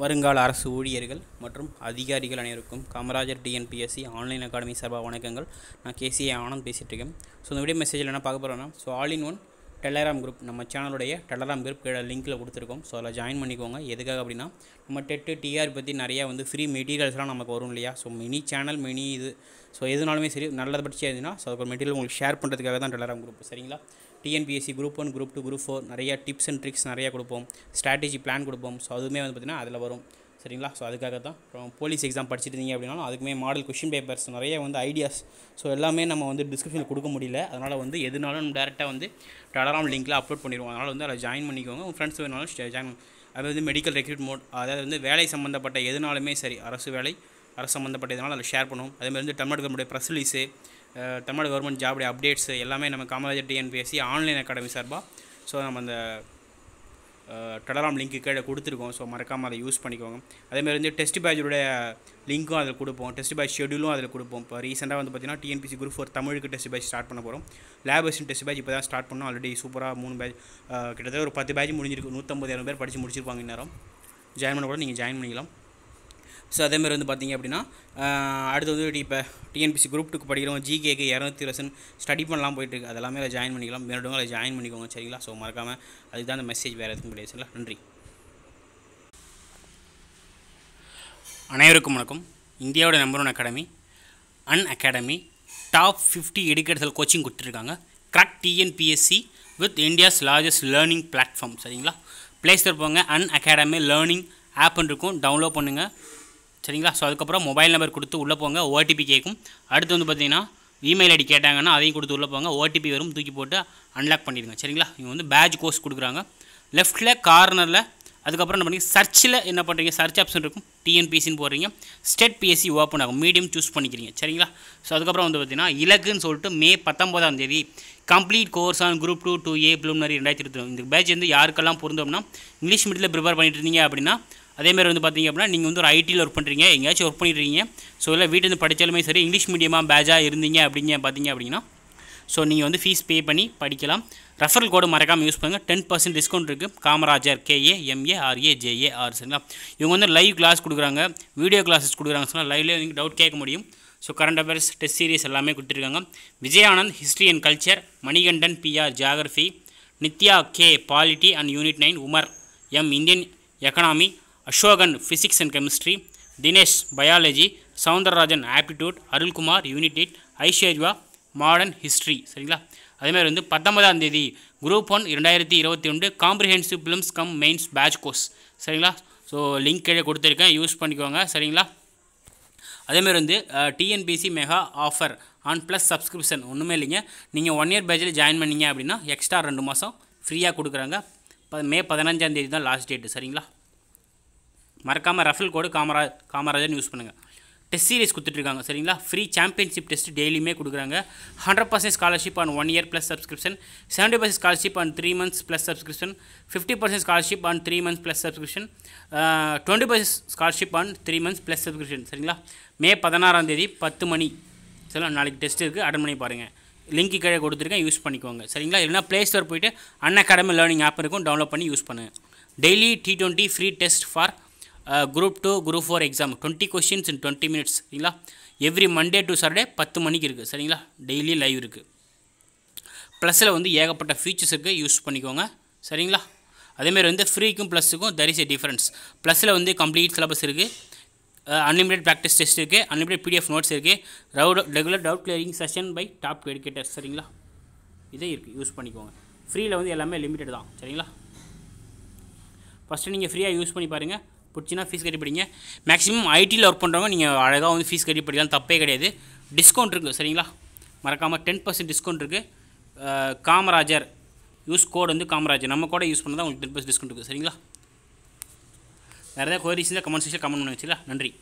வருங்கால அரசு ஊழியர்கள் மற்றும் அதிகாரிகள் அனைவருக்கும் காமராஜர் டிஎன்பிஎஸ்சி ஆன்லைன் அகாடமி சார்பாக வணக்கங்கள் நான் கேசிஏ ஆனந்த் இருக்கேன் ஸோ இந்த வீடியோ மெசேஜில் என்ன பார்க்க போகிறேன்னா so all in one Telegram group நம்ம சேனலுடைய டெலராம் குரூப் கீழே லிங்க்கில் கொடுத்துருக்கோம் ஸோ அதில் ஜாயின் பண்ணிக்கோங்க எதுக்காக அப்படின்னா நம்ம டெட்டு டிஆர் பற்றி நிறையா வந்து ஃப்ரீ மெட்டீரியல்ஸ்லாம் நமக்கு வரும் இல்லையா ஸோ மினி சேனல் மினி இது ஸோ எதுனாலுமே சரி நல்லது பற்றி இருந்துச்சுன்னா ஸோ அதுக்கு மெட்டீரியல் உங்களுக்கு ஷேர் பண்ணுறதுக்காக தான் டெலராம் குரூப் சரிங்களா TNPSC group one group two group four நிறையா டிப்ஸ் அண்ட் ட்ரிக்ஸ் நிறையா கொடுப்போம் ஸ்ட்ராட்டஜி பிளான் கொடுப்போம் ஸோ அதுவுமே வந்து பார்த்திங்கன்னா அதில் வரும் சரிங்களா ஸோ அதுக்காக தான் அப்புறம் போலீஸ் எக்ஸாம் படிச்சுட்டு இருந்தீங்க அப்படின்னாலும் அதுக்குமே மாடல் கொஷின் பேப்பர்ஸ் நிறைய வந்து ஐடியாஸ் ஸோ எல்லாமே நம்ம வந்து டிஸ்கிரிப்ஷனில் கொடுக்க முடியல அதனால் வந்து எதுனாலும் டேரெக்டாக வந்து டெலாம் லிங்க்கில் அப்லோட் பண்ணிடுவோம் அதனால் வந்து அதை ஜாயின் பண்ணிக்கோங்க உங்கள் ஃப்ரெண்ட்ஸ் வேணாலும் ஜாயின் அது வந்து மெடிக்கல் ரெக்ரூட் மோட் அதாவது வந்து வேலை சம்மந்தப்பட்ட எதுனாலுமே சரி அரசு வேலை அரசு சம்மந்தப்பட்ட இதனால் அதில் ஷேர் பண்ணுவோம் அதேமாதிரி வந்து Tamil Nadu government press release Tamil Nadu government ஜாபுடைய அப்டேட்ஸ் எல்லாமே நம்ம காமராஜர் டிஎன்பிஎஸ்சி ஆன்லைன் அகாடமி சார்பாக ஸோ நம்ம அந்த டெலாம் லிங்க்கு கீழே கொடுத்துருக்கோம் ஸோ மறக்காமல் அதை யூஸ் பண்ணிக்கோங்க அதேமாதிரி வந்து டெஸ்ட் பேஜோடைய லிங்க்கும் அதில் கொடுப்போம் டெஸ்ட் பேஜ் ஷெடியூலும் அதில் கொடுப்போம் இப்போ ரீசெண்டாக வந்து பார்த்தீங்கன்னா டிஎன்பிசி குரூப் ஃபோர் தமிழுக்கு டெஸ்ட் பேஜ் ஸ்டார்ட் பண்ண போகிறோம் லேப் அசிஸ்டன்ட் டெஸ்ட் பேஜ் இப்போ தான் ஸ்டார்ட் பண்ணோம் ஆல்ரெடி சூப்பராக மூணு பேஜ் கிட்டத்தட்ட ஒரு பத்து பேஜ் முடிஞ்சிருக்கு நூற்றம்பதாயிரம் பேர் படித்து முடிச்சிருப்பாங்க இந்நேரம் ஜாயின் பண்ண கூட நீங்கள் ஜாயின் பண்ணிக்கலாம் ஸோ அதேமாதிரி வந்து பார்த்திங்க அப்படின்னா அடுத்து வந்து இப்போ டிஎன்பிசி குரூப் டூக்கு படிக்கிறவங்க ஜிகேக்கு இரநூத்தி ரசன் ஸ்டடி பண்ணலாம் போயிட்டு இருக்குது அதெல்லாமே அதில் ஜாயின் பண்ணிக்கலாம் மேலும் அதில் ஜாயின் பண்ணிக்கோங்க சரிங்களா ஸோ மறக்காமல் அதுக்கு தான் அந்த மெசேஜ் வேறு எதுவும் கிடையாது சரிங்களா நன்றி அனைவருக்கும் வணக்கம் இந்தியாவோட number one academy Unacademy top fifty எடுக்கிறதுல கோச்சிங் கொடுத்துருக்காங்க crack TNPSC with India's largest learning platform சரிங்களா ப்ளே ஸ்டோர் போங்க அன் அகாடமி லேர்னிங் ஆப்னு இருக்கும் டவுன்லோட் பண்ணுங்கள் சரிங்களா ஸோ அதுக்கப்புறம் மொபைல் நம்பர் கொடுத்து உள்ளே போங்க ஓடிபி கேட்கும் அடுத்து வந்து பார்த்திங்கன்னா இமெயில் ஐடி கேட்டாங்கன்னா அதையும் கொடுத்து உள்ளே போங்க ஓடிபி வரும் தூக்கி போட்டு அன்லாக் பண்ணிடுங்க சரிங்களா இவங்க வந்து பேஜ் கோர்ஸ் கொடுக்குறாங்க லெஃப்ட்டில் கார்னரில் அதுக்கப்புறம் என்ன பண்ணுறீங்க சர்ச்சில் என்ன பண்ணுறீங்க சர்ச் ஆப்ஷன் இருக்கும் டிஎன்பிஎஸ்சின்னு போடுறீங்க ஸ்டேட் பிஎஸ்சி ஓப்பன் ஆகும் மீடியம் சூஸ் பண்ணிக்கிறீங்க சரிங்களா ஸோ அதுக்கப்புறம் வந்து பார்த்தீங்கன்னா இலக்குன்னு சொல்லிட்டு மே பத்தொம்போதாம் தேதி complete course on group two two A ப்ளூமரி ரெண்டாயிரத்தி இருபத்தி இந்த பேட்ச் வந்து யாருக்கெல்லாம் பொருந்தோம்னா இங்கிலீஷ் மீடியத்தில் ப்ரிப்பேர் பண்ணிட்டு இருந்தீங்க அப்படின்னா அதேமாதிரி வந்து பார்த்திங்க அப்படின்னா நீங்கள் வந்து ஒரு ஐடியில் ஒர்க் பண்ணுறீங்க எங்கேயாச்சும் ஒர்க் பண்ணிடுறீங்க ஸோ இல்லை வந்து படித்தாலுமே சரி இங்கிலீஷ் மீடியமாக பேஜாக இருந்தீங்க அப்படிங்க பார்த்தீங்க அப்படின்னா ஸோ நீங்கள் வந்து ஃபீஸ் பே பண்ணி படிக்கலாம் ரெஃபரல் கோடு மறக்காமல் யூஸ் பண்ணுங்கள் டென் பர்சன்ட் டிஸ்கவுண்ட் இருக்குது Kamarajar K A M A R A J A R சரிங்களா இவங்க வந்து லைவ் கிளாஸ் கொடுக்குறாங்க வீடியோ கிளாஸஸ் கொடுக்குறாங்க சொன்னால் லைவ்லேயே நீங்கள் டவுட் கேட்க முடியும் so current affairs test series எல்லாமே கொடுத்துருக்காங்க Vijayanand history and culture Manikandan P R geography Nithya K polity and unit nine Umar M Indian economy Ashokan physics and chemistry Dinesh biology Soundararajan aptitude Arulkumar unit eight Aishwarya modern history சரிங்களா அதேமாதிரி வந்து பத்தொன்பதாம் தேதி குரூப் ஒன் இரண்டாயிரத்தி இருபத்தி ஒன்று comprehensive prelims cum mains batch course சரிங்களா ஸோ லிங்க் கீழே கொடுத்துருக்கேன் யூஸ் பண்ணிக்கோங்க சரிங்களா அதேமாரி வந்து TNPSC mega offer on plus subscription ஒன்றுமே இல்லைங்க நீங்கள் ஒன் இயர் பேஜில் ஜாயின் பண்ணீங்க அப்படின்னா எக்ஸ்ட்ரா ரெண்டு மாதம் ஃப்ரீயாக கொடுக்குறாங்க மே பதினஞ்சாந்தேதி தான் லாஸ்ட் டேட்டு சரிங்களா மறக்காமல் ரஃபல் கோடு காமரா காமராஜர்னு யூஸ் பண்ணுங்கள் டெஸ்ட் சீரிஸ் கொடுத்துட்ருக்காங்க சரிங்களா ஃப்ரீ சாம்பியன்ஷிப் டெஸ்ட் டெய்லியுமே கொடுக்குறாங்க hundred percent scholarship on one year plus subscription seventy percent scholarship on three months plus subscription fifty percent scholarship on three months plus subscription twenty percent scholarship on three months plus subscription சரிங்களா May பதினாறாம் தேதி பத்து மணி சரிங்களா நாளைக்கு test இருக்குது attend பண்ணி பாருங்கள் link கீழே கொடுத்துருக்கேன் யூஸ் பண்ணிக்கோங்க சரிங்களா இல்லைன்னா ப்ளே ஸ்டோர் போய்ட்டு அன் அகாடமி லேர்னிங் ஆப் இருக்கும் டவுன்லோட் பண்ணி யூஸ் பண்ணுங்கள் daily T twenty free test for group two group four exam twenty questions in twenty minutes சரிங்களா எவ்ரி மண்டே டு சாட்டர்டே பத்து மணிக்கு இருக்குது சரிங்களா டெய்லி லைவ் இருக்குது ப்ளஸில் வந்து ஏகப்பட்ட ஃபீச்சர்ஸ் இருக்குது யூஸ் பண்ணிக்கோங்க சரிங்களா அதேமாரி வந்து ஃப்ரீக்கும் ப்ளஸுக்கும் தர் இஸ் எ டிஃப்ரென்ஸ் ப்ளஸில் வந்து கம்ப்ளீட் சிலபஸ் இருக்குது அன்லிமிடெட் ப்ராக்டிஸ் டெஸ்ட் இருக்குது அன்லிமிடெட் பிடிஎஃப் நோட்ஸ் இருக்குது ரவுட் regular doubt clearing session by top educator சரிங்களா இதே இருக்குது யூஸ் பண்ணிக்கோங்க ஃப்ரீயில் வந்து எல்லாமே லிமிட்டட் தான் சரிங்களா ஃபஸ்ட்டு நீங்கள் ஃப்ரீயாக யூஸ் பண்ணி பாருங்கள் பிடிச்சின்னா ஃபீஸ் கட்டி படிங்க மேக்ஸிமம் ஐடியில் ஒர்க் பண்ணுறவங்க நீங்கள் அழகாக வந்து ஃபீஸ் கட்டி படிக்கலாம் தப்பே கிடையாது டிஸ்கவுண்ட் இருக்குது சரிங்களா மறக்காமல் டென் பர்சன்ட் டிஸ்கவுண்ட் இருக்குது காமராஜர் யூஸ் கோட் வந்து காமராஜர் நம்ம கூட யூஸ் பண்ணால் தான் உங்களுக்கு டென் பர்சன்ட் டிஸ்கவுண்ட் இருக்குது சரிங்களா வேறு ஏதாவது கோரிஸ் இருந்தால் கமெண்ட் செக்ஷன் கமெண்ட் பண்ணி வச்சுக்கலாம் நன்றி